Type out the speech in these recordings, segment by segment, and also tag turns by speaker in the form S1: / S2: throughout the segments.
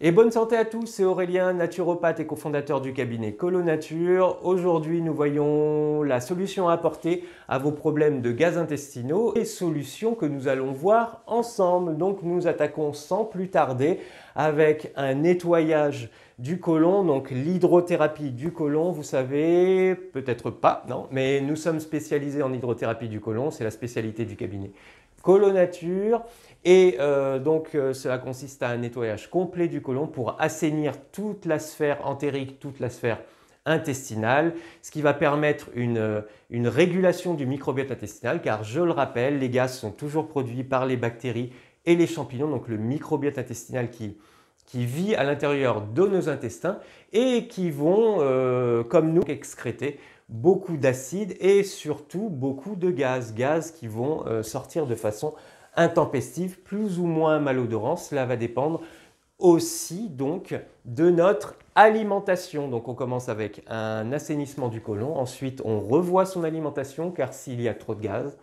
S1: Et bonne santé à tous, c'est Aurélien, naturopathe et cofondateur du cabinet Colonature. Aujourd'hui, nous voyons la solution à apporter à vos problèmes de gaz intestinaux et solutions que nous allons voir ensemble. Donc nous attaquons sans plus tarder avec un nettoyage du côlon, donc l'hydrothérapie du côlon, vous savez, peut-être pas, non, mais nous sommes spécialisés en hydrothérapie du côlon, c'est la spécialité du cabinet colonature. Et euh, donc, euh, cela consiste à un nettoyage complet du côlon pour assainir toute la sphère entérique, toute la sphère intestinale, ce qui va permettre euh, une, régulation du microbiote intestinal, car je le rappelle, les gaz sont toujours produits par les bactéries et les champignons, donc le microbiote intestinal qui, vit à l'intérieur de nos intestins et qui vont, comme nous, excréter beaucoup d'acides et surtout beaucoup de gaz, gaz qui vont euh, sortir de façon intempestive, plus ou moins malodorant, cela va dépendre aussi donc de notre alimentation. Donc on commence avec un assainissement du côlon, ensuite on revoit son alimentation car s'il y a trop de gaz,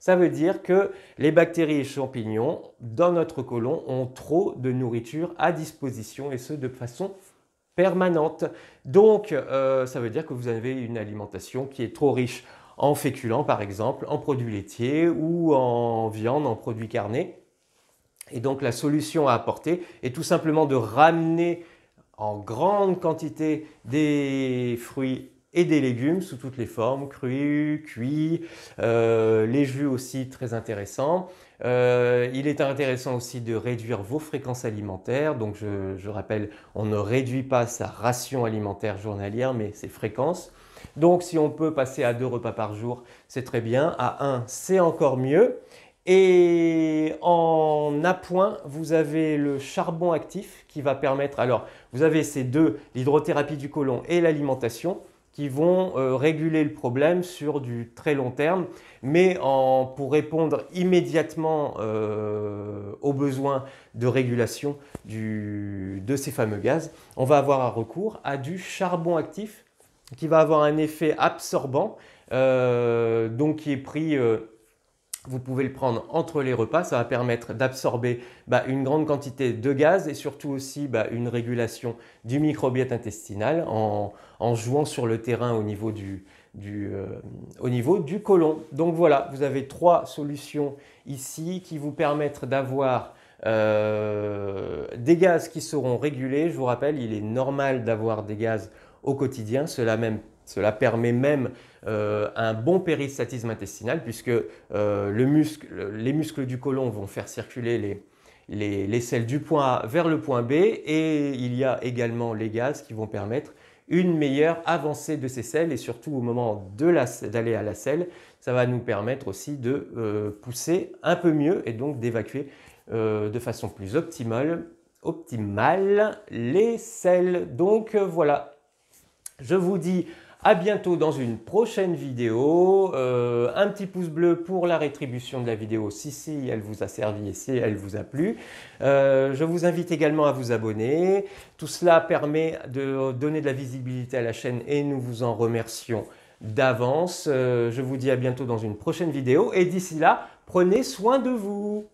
S1: ça veut dire que les bactéries et champignons dans notre côlon ont trop de nourriture à disposition et ce de façon permanente. Donc, euh, ça veut dire que vous avez une alimentation qui est trop riche en féculents, par exemple, en produits laitiers ou en viande, en produits carnés. Et donc, la solution à apporter est tout simplement de ramener en grande quantité des fruits et des légumes sous toutes les formes, crus, cuits, euh, les jus aussi très intéressants. Euh, il est intéressant aussi de réduire vos fréquences alimentaires. Donc je, je, rappelle, on ne réduit pas sa ration alimentaire journalière, mais ses fréquences. Donc si on peut passer à deux repas par jour, c'est très bien. À un, c'est encore mieux. Et en appoint, vous avez le charbon actif qui va permettre, alors vous avez ces deux, l'hydrothérapie du côlon et l'alimentation, qui vont euh, réguler le problème sur du très long terme, mais en, pour répondre immédiatement euh, aux besoins de régulation du, de ces fameux gaz, on va avoir un recours à du charbon actif qui va avoir un effet absorbant, euh, donc qui est pris vous pouvez le prendre entre les repas, ça va permettre d'absorber bah, une grande quantité de gaz et surtout aussi bah, une régulation du microbiote intestinal en, jouant sur le terrain au niveau du, euh, du, côlon. Donc voilà, vous avez trois solutions ici qui vous permettent d'avoir euh, des gaz qui seront régulés. Je vous rappelle, il est normal d'avoir des gaz au quotidien. Cela même cela permet même euh, un bon péristatisme intestinal puisque euh, les muscles du côlon vont faire circuler les, selles du point A vers le point B et il y a également les gaz qui vont permettre une meilleure avancée de ces selles et surtout au moment d'aller à la selle, ça va nous permettre aussi de euh, pousser un peu mieux et donc d'évacuer de façon plus optimale, les selles. Donc voilà, je vous dis à bientôt dans une prochaine vidéo. Euh, un petit pouce bleu pour la rétribution de la vidéo si, si elle vous a servi et si elle vous a plu. Euh, je vous invite également à vous abonner. Tout cela permet de donner de la visibilité à la chaîne et nous vous en remercions d'avance. Euh, je vous dis à bientôt dans une prochaine vidéo et d'ici là, prenez soin de vous.